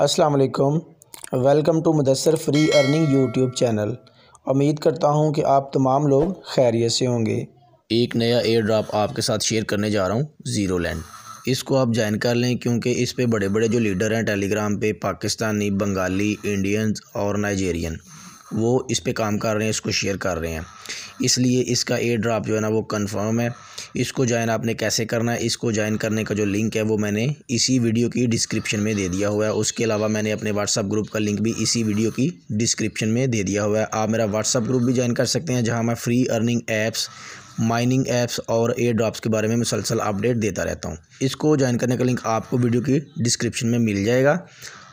अस्सलाम वालेकुम welcome to Mudassar free earning YouTube channel उम्मीद करता हूँ कि आप तमाम लोग खैरियत से होंगे एक नया एयर ड्राप आपके साथ शेयर करने जा रहा हूँ ज़ीरो लैंड इसको आप ज्वाइन कर लें क्योंकि इस पे बड़े बड़े जो लीडर हैं टेलीग्राम पे पाकिस्तानी बंगाली इंडियन और नाइजेरियन वो इस पर काम कर रहे हैं इसको शेयर कर रहे हैं इसलिए इसका एयर ड्राप जो है ना वो कन्फर्म है इसको ज्वाइन आपने कैसे करना है इसको ज्वाइन करने का जो लिंक है वो मैंने इसी वीडियो की डिस्क्रिप्शन में दे दिया हुआ है उसके अलावा मैंने अपने व्हाट्सअप ग्रुप का लिंक भी इसी वीडियो की डिस्क्रिप्शन में दे दिया हुआ है आप मेरा व्हाट्सअप ग्रुप भी ज्वाइन कर सकते हैं जहाँ मैं free earning apps mining apps और एयर ड्रॉप्स के बारे में मुसलसल अपडेट देता रहता हूँ इसको ज्वाइन करने का लिंक आपको वीडियो की डिस्क्रिप्शन में मिल जाएगा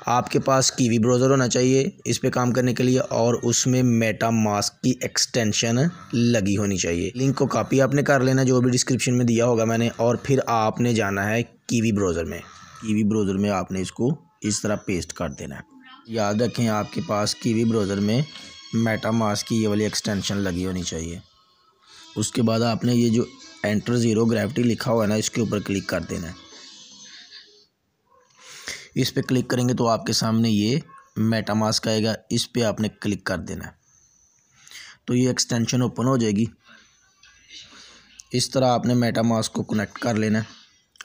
आपके पास कीवी ब्राउज़र होना चाहिए इस पर काम करने के लिए और उसमें मेटा मास्क की एक्सटेंशन लगी होनी चाहिए लिंक को कापी आपने कर लेना जो भी डिस्क्रिप्शन में दिया होगा मैंने और फिर आपने जाना है कीवी ब्राउज़र में कीवी ब्राउज़र में आपने इसको इस तरह पेस्ट कर देना है याद रखें आपके पास कीवी ब्राउज़र में मेटा मास्क की ये वाली एक्सटेंशन लगी होनी चाहिए उसके बाद आपने ये जो एंटर ज़ीरो ग्रेविटी लिखा हुआ है ना इसके ऊपर क्लिक कर देना है इस पर क्लिक करेंगे तो आपके सामने ये मेटामास्क आएगा इस पर आपने क्लिक कर देना है तो ये एक्सटेंशन ओपन हो जाएगी इस तरह आपने मेटामास्क को कनेक्ट कर लेना है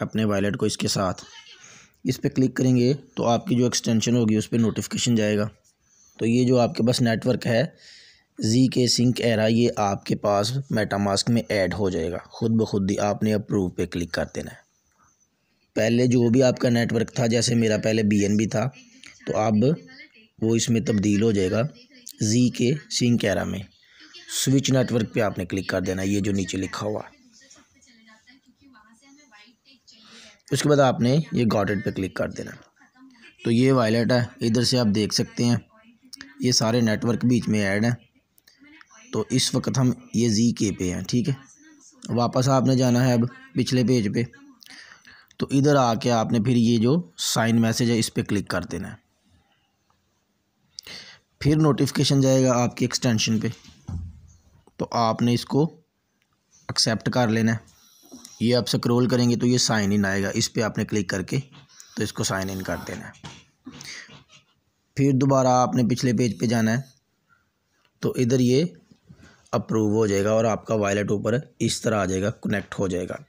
अपने वॉलेट को इसके साथ इस पर क्लिक करेंगे तो आपकी जो एक्सटेंशन होगी उस पर नोटिफिकेशन जाएगा तो ये जो आपके पास नेटवर्क है जी के सिंक एरा ये आपके पास मेटामास्क में ऐड हो जाएगा ख़ुद ब खुद ही आपने अप्रूव पे क्लिक कर देना है पहले जो भी आपका नेटवर्क था जैसे मेरा पहले बी था तो अब वो इसमें तब्दील हो जाएगा जी के सिंह कैरा में स्विच नेटवर्क पे आपने क्लिक कर देना ये जो नीचे लिखा हुआ उसके बाद आपने ये गॉडेड पे क्लिक कर देना तो ये वायलेट है इधर से आप देख सकते हैं ये सारे नेटवर्क बीच में ऐड हैं तो इस वक्त हम ये जी के पे हैं ठीक है वापस आपने जाना है अब पिछले पेज पे तो इधर आके आपने फिर ये जो साइन मैसेज है इस पर क्लिक कर देना है फिर नोटिफिकेशन जाएगा आपके एक्सटेंशन पे तो आपने इसको एक्सेप्ट कर लेना है ये आप स्क्रॉल करेंगे तो ये साइन इन आएगा इस पर आपने क्लिक करके तो इसको साइन इन कर देना है फिर दोबारा आपने पिछले पेज पे जाना है तो इधर ये अप्रूव हो जाएगा और आपका वॉलेट ऊपर इस तरह आ जाएगा कनेक्ट हो जाएगा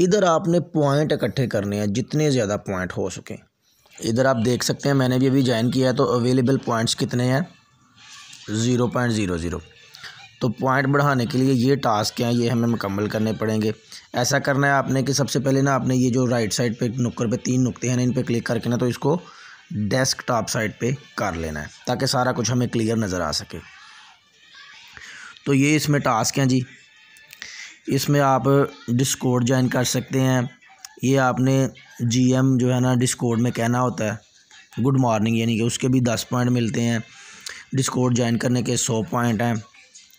इधर आपने पॉइंट इकट्ठे करने हैं जितने ज़्यादा पॉइंट हो सके इधर आप देख सकते हैं मैंने भी अभी ज्वाइन किया है तो अवेलेबल पॉइंट्स कितने हैं ज़ीरो पॉइंट ज़ीरो ज़ीरो तो पॉइंट बढ़ाने के लिए ये टास्क हैं ये हमें मुकम्मल करने पड़ेंगे ऐसा करना है आपने कि सबसे पहले ना आपने ये जो राइट साइड पे नुक्कर पे तीन नुकते हैं ना इन पर क्लिक करके ना तो इसको डेस्क टॉप साइड पर कर लेना है ताकि सारा कुछ हमें क्लियर नज़र आ सके तो ये इसमें टास्क हैं जी इसमें आप डिस्कोड ज्वाइन कर सकते हैं ये आपने जीएम जो है ना डिस्कोड में कहना होता है गुड मॉर्निंग यानी कि उसके भी दस पॉइंट मिलते हैं डिस्कोड ज्वाइन करने के सौ पॉइंट हैं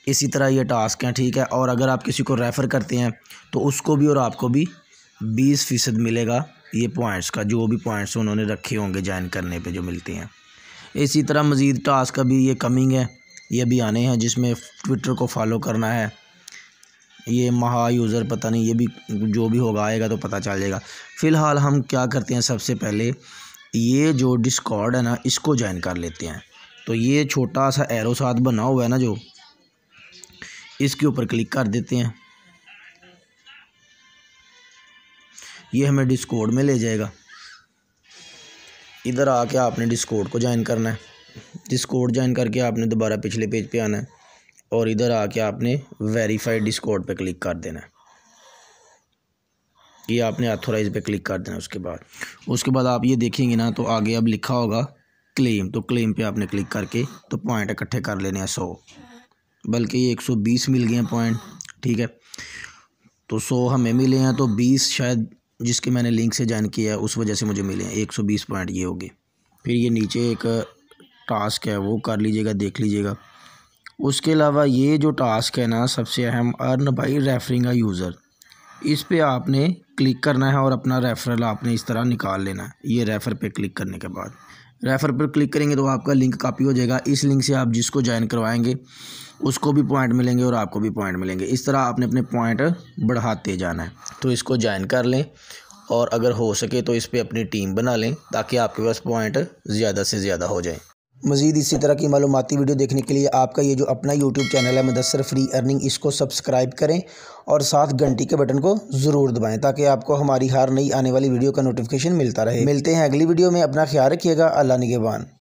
इसी तरह ये टास्क हैं ठीक है और अगर आप किसी को रेफ़र करते हैं तो उसको भी और आपको भी बीस फ़ीसद मिलेगा ये पॉइंट्स का जो भी पॉइंट्स उन्होंने रखे होंगे ज्वाइन करने पे जो मिलते हैं इसी तरह मज़ीद टास्क अभी ये कमिंग है ये भी आने हैं जिसमें ट्विटर को फॉलो करना है ये महा यूज़र पता नहीं ये भी जो भी होगा आएगा तो पता चल जाएगा फ़िलहाल हम क्या करते हैं सबसे पहले ये जो डिस्कॉर्ड है ना इसको ज्वाइन कर लेते हैं तो ये छोटा सा एरो साथ बना हुआ है ना जो इसके ऊपर क्लिक कर देते हैं ये हमें डिस्कॉर्ड में ले जाएगा इधर आके आपने डिस्कॉर्ड को ज्वाइन करना है डिस्कॉर्ड ज्वाइन करके आपने दोबारा पिछले पेज पे आना है और इधर आके आपने वेरीफाइड डिस्कॉर्ड पे क्लिक कर देना है ये आपने ऑथोराइज पे क्लिक कर देना उसके बाद उसके बाद आप ये देखेंगे ना तो आगे अब लिखा होगा क्लेम तो क्लेम पे आपने क्लिक करके तो पॉइंट इकट्ठे कर लेने हैं सौ बल्कि ये एक सौ बीस मिल गए हैं पॉइंट ठीक है तो सौ हमें मिले हैं तो बीस शायद जिसके मैंने लिंक से ज्वाइन किया है उस वजह से मुझे मिले हैं एक सौ बीस पॉइंट ये हो गए फिर ये नीचे एक टास्क है वो कर लीजिएगा देख लीजिएगा उसके अलावा ये जो टास्क है ना सबसे अहम अर्न बाई रेफरिंग का यूज़र इस पर आपने क्लिक करना है और अपना रेफरल आपने इस तरह निकाल लेना है ये रेफ़र पे क्लिक करने के बाद रेफ़र पर क्लिक करेंगे तो आपका लिंक कापी हो जाएगा इस लिंक से आप जिसको ज्वाइन करवाएंगे उसको भी पॉइंट मिलेंगे और आपको भी पॉइंट मिलेंगे इस तरह आपने अपने पॉइंट बढ़ाते जाना है तो इसको ज्वाइन कर लें और अगर हो सके तो इस पर अपनी टीम बना लें ताकि आपके पास पॉइंट ज़्यादा से ज़्यादा हो जाए मज़ीद इसी तरह की मालूमती वीडियो देखने के लिए आपका ये जो अपना यूट्यूब चैनल है मुदसर फ्री अर्निंग इसको सब्सक्राइब करें और साथ घंटी के बटन को ज़रूर दबाएं ताकि आपको हमारी हर नई आने वाली वीडियो का नोटिफिकेशन मिलता रहे मिलते हैं अगली वीडियो में अपना ख्याल रखिएगा अल्लाह निगेबान